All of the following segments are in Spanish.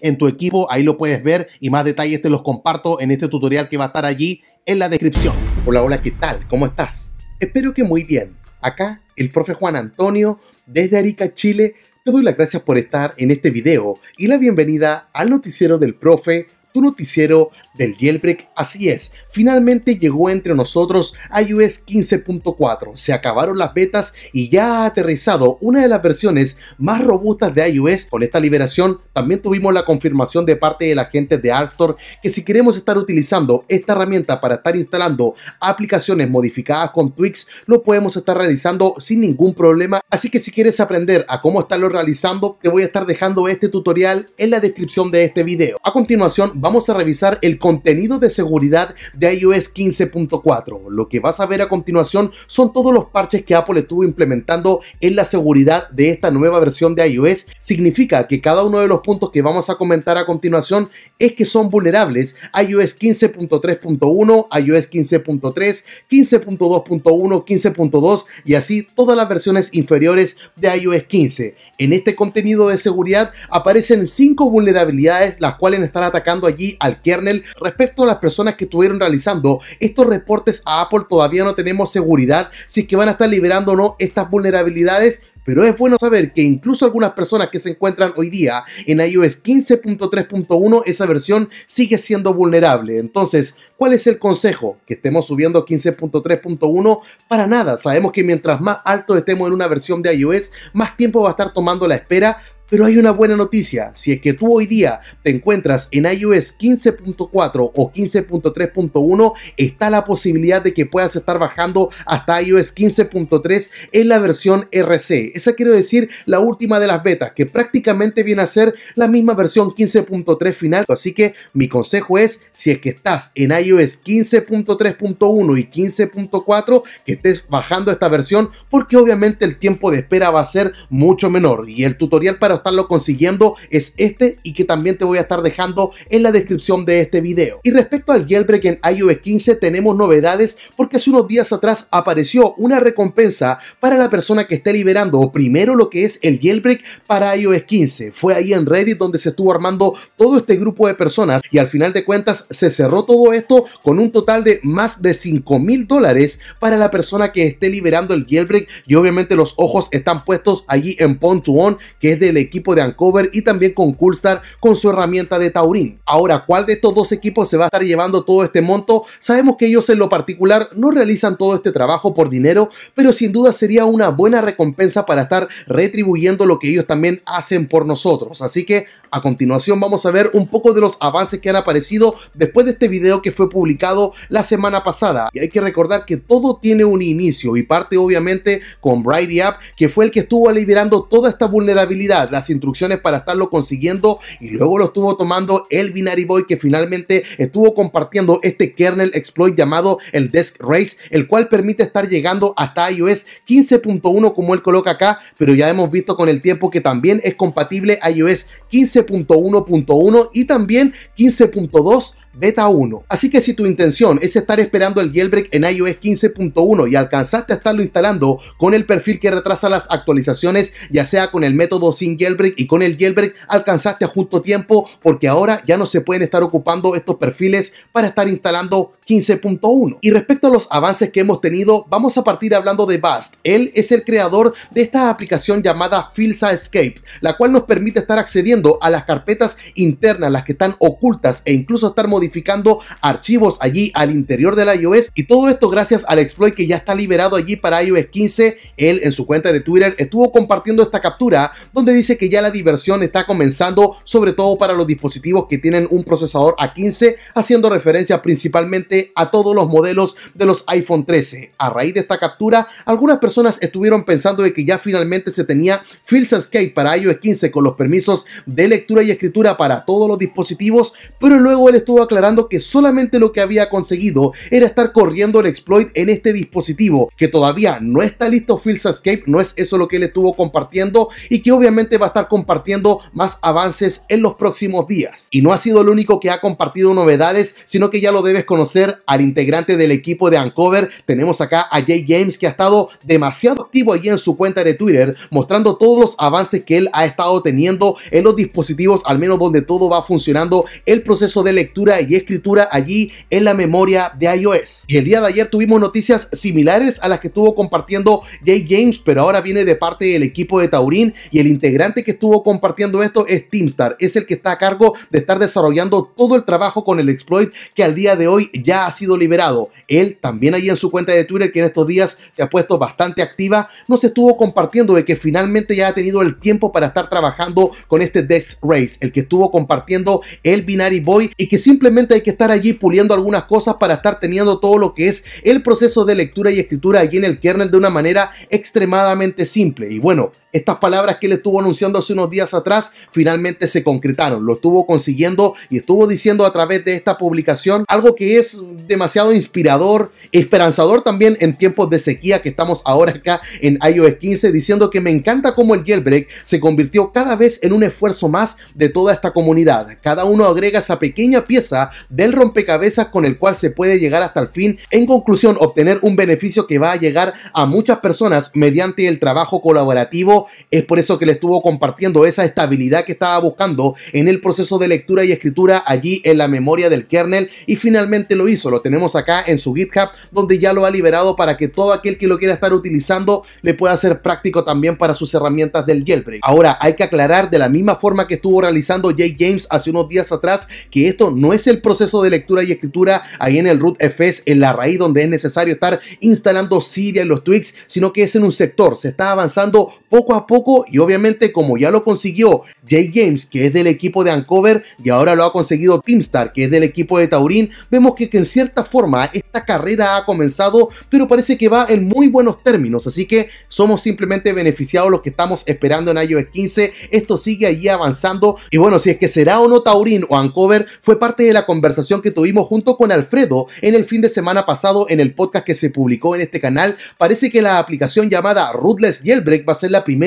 en tu equipo. Ahí lo puedes ver y más detalles te los comparto en este tutorial que va a estar allí en la descripción. Hola, hola, ¿qué tal? ¿Cómo estás? Espero que muy bien. Acá el profe Juan Antonio desde Arica, Chile. Te doy las gracias por estar en este video y la bienvenida al noticiero del profe tu noticiero del jailbreak. Así es, finalmente llegó entre nosotros iOS 15.4. Se acabaron las betas y ya ha aterrizado una de las versiones más robustas de iOS. Con esta liberación también tuvimos la confirmación de parte de la gente de Store que si queremos estar utilizando esta herramienta para estar instalando aplicaciones modificadas con Twix, lo podemos estar realizando sin ningún problema. Así que si quieres aprender a cómo estarlo realizando, te voy a estar dejando este tutorial en la descripción de este video. A continuación, vamos a revisar el contenido de seguridad de iOS 15.4. Lo que vas a ver a continuación son todos los parches que Apple estuvo implementando en la seguridad de esta nueva versión de iOS. Significa que cada uno de los puntos que vamos a comentar a continuación es que son vulnerables a iOS 15.3.1, iOS 15.3, 15.2.1, 15.2 y así todas las versiones inferiores de iOS 15. En este contenido de seguridad aparecen cinco vulnerabilidades las cuales están atacando allí al kernel respecto a las personas que estuvieron realizando estos reportes a Apple todavía no tenemos seguridad si es que van a estar liberando o no estas vulnerabilidades pero es bueno saber que incluso algunas personas que se encuentran hoy día en iOS 15.3.1, esa versión sigue siendo vulnerable. Entonces, ¿cuál es el consejo? Que estemos subiendo 15.3.1 para nada. Sabemos que mientras más alto estemos en una versión de iOS, más tiempo va a estar tomando la espera pero hay una buena noticia, si es que tú hoy día te encuentras en iOS 15.4 o 15.3.1, está la posibilidad de que puedas estar bajando hasta iOS 15.3 en la versión RC. Esa quiero decir la última de las betas, que prácticamente viene a ser la misma versión 15.3 final. Así que mi consejo es, si es que estás en iOS 15.3.1 y 15.4, que estés bajando esta versión porque obviamente el tiempo de espera va a ser mucho menor y el tutorial para estarlo consiguiendo es este y que también te voy a estar dejando en la descripción de este video. Y respecto al jailbreak en iOS 15 tenemos novedades porque hace unos días atrás apareció una recompensa para la persona que esté liberando primero lo que es el jailbreak para iOS 15. Fue ahí en Reddit donde se estuvo armando todo este grupo de personas y al final de cuentas se cerró todo esto con un total de más de 5 mil dólares para la persona que esté liberando el jailbreak y obviamente los ojos están puestos allí en PONTOON que es del equipo de Ancover y también con Coolstar con su herramienta de Taurín. Ahora, ¿cuál de estos dos equipos se va a estar llevando todo este monto? Sabemos que ellos en lo particular no realizan todo este trabajo por dinero, pero sin duda sería una buena recompensa para estar retribuyendo lo que ellos también hacen por nosotros. Así que a continuación vamos a ver un poco de los avances que han aparecido después de este video que fue publicado la semana pasada. Y hay que recordar que todo tiene un inicio y parte obviamente con Brighty App, que fue el que estuvo liberando toda esta vulnerabilidad, las instrucciones para estarlo consiguiendo y luego lo estuvo tomando el Binary Boy que finalmente estuvo compartiendo este kernel exploit llamado el Desk Race, el cual permite estar llegando hasta iOS 15.1 como él coloca acá, pero ya hemos visto con el tiempo que también es compatible iOS 15 15.1.1 y también 15.2 Beta 1. Así que si tu intención es estar esperando el jailbreak en iOS 15.1 y alcanzaste a estarlo instalando con el perfil que retrasa las actualizaciones, ya sea con el método sin jailbreak y con el jailbreak, alcanzaste a justo tiempo porque ahora ya no se pueden estar ocupando estos perfiles para estar instalando 15.1. Y respecto a los avances que hemos tenido, vamos a partir hablando de Bast. Él es el creador de esta aplicación llamada Filza Escape, la cual nos permite estar accediendo a las carpetas internas, las que están ocultas e incluso estar modificando modificando archivos allí al interior de la iOS y todo esto gracias al exploit que ya está liberado allí para iOS 15. Él en su cuenta de Twitter estuvo compartiendo esta captura donde dice que ya la diversión está comenzando sobre todo para los dispositivos que tienen un procesador A15 haciendo referencia principalmente a todos los modelos de los iPhone 13. A raíz de esta captura, algunas personas estuvieron pensando de que ya finalmente se tenía escape para iOS 15 con los permisos de lectura y escritura para todos los dispositivos, pero luego él estuvo aclarando que solamente lo que había conseguido era estar corriendo el exploit en este dispositivo, que todavía no está listo escape no es eso lo que él estuvo compartiendo y que obviamente va a estar compartiendo más avances en los próximos días. Y no ha sido el único que ha compartido novedades, sino que ya lo debes conocer al integrante del equipo de Ancover Tenemos acá a Jay James que ha estado demasiado activo allí en su cuenta de Twitter, mostrando todos los avances que él ha estado teniendo en los dispositivos, al menos donde todo va funcionando el proceso de lectura y escritura allí en la memoria de iOS. Y el día de ayer tuvimos noticias similares a las que estuvo compartiendo Jay James, pero ahora viene de parte del equipo de Taurín y el integrante que estuvo compartiendo esto es Teamstar, es el que está a cargo de estar desarrollando todo el trabajo con el exploit que al día de hoy ya ha sido liberado. Él también allí en su cuenta de Twitter, que en estos días se ha puesto bastante activa, nos estuvo compartiendo de que finalmente ya ha tenido el tiempo para estar trabajando con este Dex Race, el que estuvo compartiendo el Binary Boy y que simplemente Simplemente hay que estar allí puliendo algunas cosas para estar teniendo todo lo que es el proceso de lectura y escritura allí en el kernel de una manera extremadamente simple. Y bueno, estas palabras que él estuvo anunciando hace unos días atrás finalmente se concretaron, lo estuvo consiguiendo y estuvo diciendo a través de esta publicación algo que es demasiado inspirador, esperanzador también en tiempos de sequía que estamos ahora acá en iOS 15, diciendo que me encanta cómo el jailbreak se convirtió cada vez en un esfuerzo más de toda esta comunidad. Cada uno agrega esa pequeña pieza del rompecabezas con el cual se puede llegar hasta el fin, en conclusión obtener un beneficio que va a llegar a muchas personas mediante el trabajo colaborativo es por eso que le estuvo compartiendo esa estabilidad que estaba buscando en el proceso de lectura y escritura allí en la memoria del kernel y finalmente lo hizo, lo tenemos acá en su GitHub donde ya lo ha liberado para que todo aquel que lo quiera estar utilizando le pueda ser práctico también para sus herramientas del jailbreak. Ahora hay que aclarar de la misma forma que estuvo realizando Jay James hace unos días atrás que esto no es el proceso de lectura y escritura ahí en el root FS en la raíz donde es necesario estar instalando siria en los tweaks, sino que es en un sector, se está avanzando poco a poco y obviamente como ya lo consiguió Jay James, que es del equipo de Ancover y ahora lo ha conseguido Teamstar, que es del equipo de Taurín, vemos que, en cierta forma esta carrera ha comenzado, pero parece que va en muy buenos términos, así que somos simplemente beneficiados los que estamos esperando en iOS 15, esto sigue ahí avanzando y bueno, si es que será o no Taurín o Ancover, fue parte de la conversación que tuvimos junto con Alfredo en el fin de semana pasado en el podcast que se publicó en este canal, parece que la aplicación llamada Rootless break va a ser la primera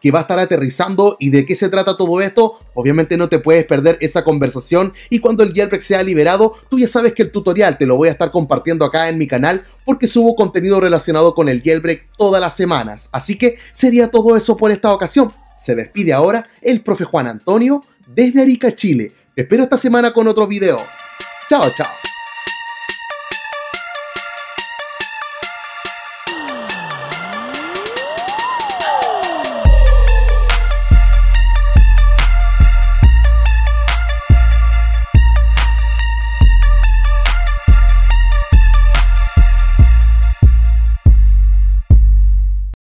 que va a estar aterrizando y de qué se trata todo esto, obviamente no te puedes perder esa conversación y cuando el jailbreak sea liberado, tú ya sabes que el tutorial te lo voy a estar compartiendo acá en mi canal porque subo contenido relacionado con el jailbreak todas las semanas. Así que sería todo eso por esta ocasión. Se despide ahora el profe Juan Antonio desde Arica, Chile. Te espero esta semana con otro video. Chao, chao.